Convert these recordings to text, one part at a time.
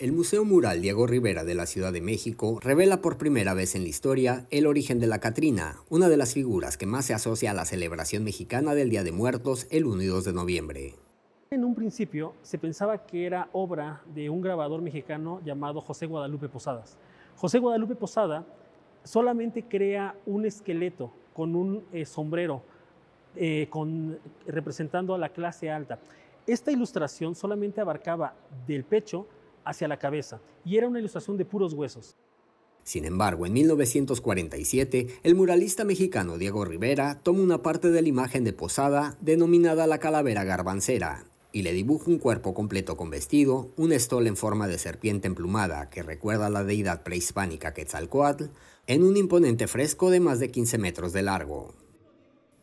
El Museo Mural Diego Rivera de la Ciudad de México revela por primera vez en la historia el origen de la Catrina, una de las figuras que más se asocia a la celebración mexicana del Día de Muertos el 1 y 2 de noviembre. En un principio se pensaba que era obra de un grabador mexicano llamado José Guadalupe Posadas. José Guadalupe Posada solamente crea un esqueleto con un eh, sombrero eh, con, representando a la clase alta. Esta ilustración solamente abarcaba del pecho hacia la cabeza y era una ilustración de puros huesos. Sin embargo, en 1947, el muralista mexicano Diego Rivera toma una parte de la imagen de Posada denominada la calavera garbancera y le dibuja un cuerpo completo con vestido, un estol en forma de serpiente emplumada que recuerda a la deidad prehispánica Quetzalcoatl, en un imponente fresco de más de 15 metros de largo.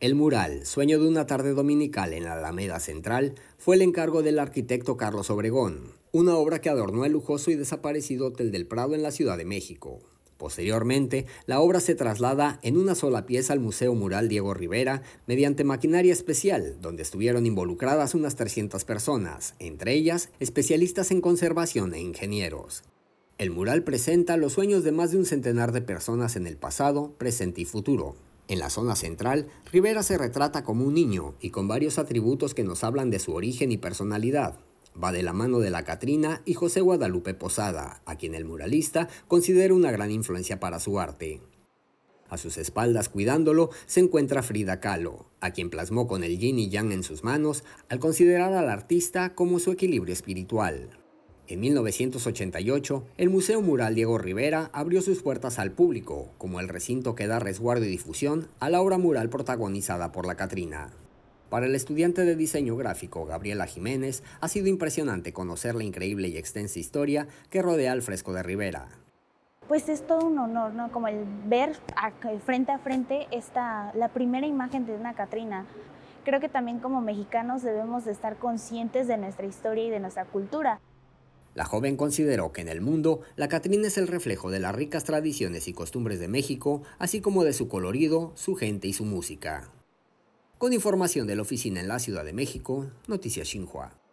El mural, sueño de una tarde dominical en la Alameda Central, fue el encargo del arquitecto Carlos Obregón, una obra que adornó el lujoso y desaparecido Hotel del Prado en la Ciudad de México. Posteriormente, la obra se traslada en una sola pieza al Museo Mural Diego Rivera mediante maquinaria especial, donde estuvieron involucradas unas 300 personas, entre ellas especialistas en conservación e ingenieros. El mural presenta los sueños de más de un centenar de personas en el pasado, presente y futuro. En la zona central, Rivera se retrata como un niño y con varios atributos que nos hablan de su origen y personalidad, Va de la mano de la Catrina y José Guadalupe Posada, a quien el muralista considera una gran influencia para su arte. A sus espaldas cuidándolo se encuentra Frida Kahlo, a quien plasmó con el yin y yang en sus manos al considerar al artista como su equilibrio espiritual. En 1988, el Museo Mural Diego Rivera abrió sus puertas al público, como el recinto que da resguardo y difusión a la obra mural protagonizada por la Catrina. Para el estudiante de diseño gráfico Gabriela Jiménez, ha sido impresionante conocer la increíble y extensa historia que rodea al fresco de Rivera. Pues es todo un honor, ¿no? Como el ver eh, frente a frente esta, la primera imagen de una Catrina. Creo que también como mexicanos debemos de estar conscientes de nuestra historia y de nuestra cultura. La joven consideró que en el mundo la Catrina es el reflejo de las ricas tradiciones y costumbres de México, así como de su colorido, su gente y su música. Con información de la oficina en la Ciudad de México, Noticias Xinhua.